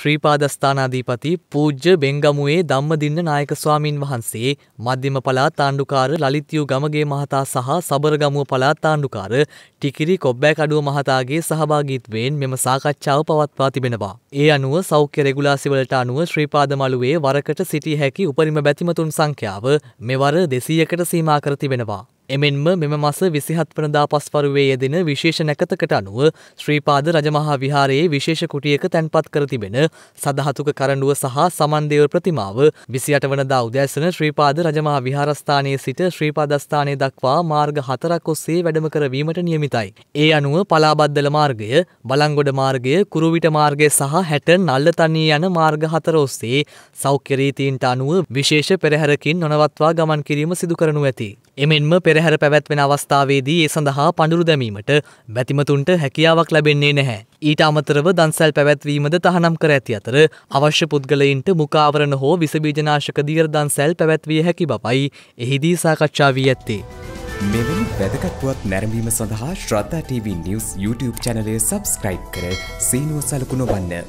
ශ්‍රී පාදස්ථානාධිපති පූජ්‍ය බෙංගමුවේ ධම්මදින්න නායක ස්වාමින් වහන්සේ, මධ්‍යම පළාත් ආණ්ඩුකාර ලලිත්යු ගමගේ මහතා සහ සබරගමුව පළාත් ආණ්ඩුකාර ටිකිරි කොබ්බෑකඩුව මහතාගේ සහභාගීත්වයෙන් මෙම සාකච්ඡාව පවත්වා තිබෙනවා. ඒ අනුව සෞඛ්‍ය රෙගුලාසි වලට අනුව ශ්‍රී පාදමළුවේ වරකට සිටිය හැකි උපරිම බැතිමතුන් සංඛ්‍යාව මෙවර 200කට සීමා කර තිබෙනවා. එමෙන්ම මෙම මස විසිහත් වනදා පස්වරුවේ යෙදෙන විශේෂ නැකතකට අනුව ශ්‍රීපාද රජමහා විහාරයේ විශේෂ කුටියක තැන්පත් කර තිබෙන සදහතුක කරඩුව සහ සමන්දේව ප්‍රතිමාව විසියට වනදා උදෑසන ශ්‍රීපාද රජමහා විහාරස්ථානයේ සිට ශ්‍රීපාදස්ථානය දක්වා මාර්ග හතරක් ඔස්සේ වැඩම කරවීමට නියමිතයි. ඒ අනුව පලාබද්දල මාර්ගය බලංගොඩ මාර්ගය කුරුවිට මාර්ගය සහ හැට නල්ලතනී යන මාර්ග හතර ඔස්සේ සෞඛ්‍යරීතීන්ට අනුව විශේෂ පෙරහැරකින් නොනවත්වා ගමන් කිරීම සිදුකරනු ඇති. එමෙන්ම පෙරහැර පැවැත්වෙන අවස්ථාවේදී ඒ සඳහා පඳුරු දැමීමට බැතිමතුන්ට හැකියාවක් ලැබෙන්නේ නැහැ. ඊට අමතරව දන්සැල් පැවැත්වීමද තහනම් කර ඇති අතර අවශ්‍ය පුද්ගලයින්ට මුකාවරණ හෝ විසබීජනාශක දීර දන්සැල් පැවැත්විය හැකි බවයි එහිදී සාකච්ඡා වී ඇත්තේ. මෙවැනි වැදගත්වත් නැරඹීම සඳහා ශ්‍රද්ධා TV නිවස් YouTube චැනලය සබස්ක්‍රයිබ් කර සීනුව සලකුණ වන්න.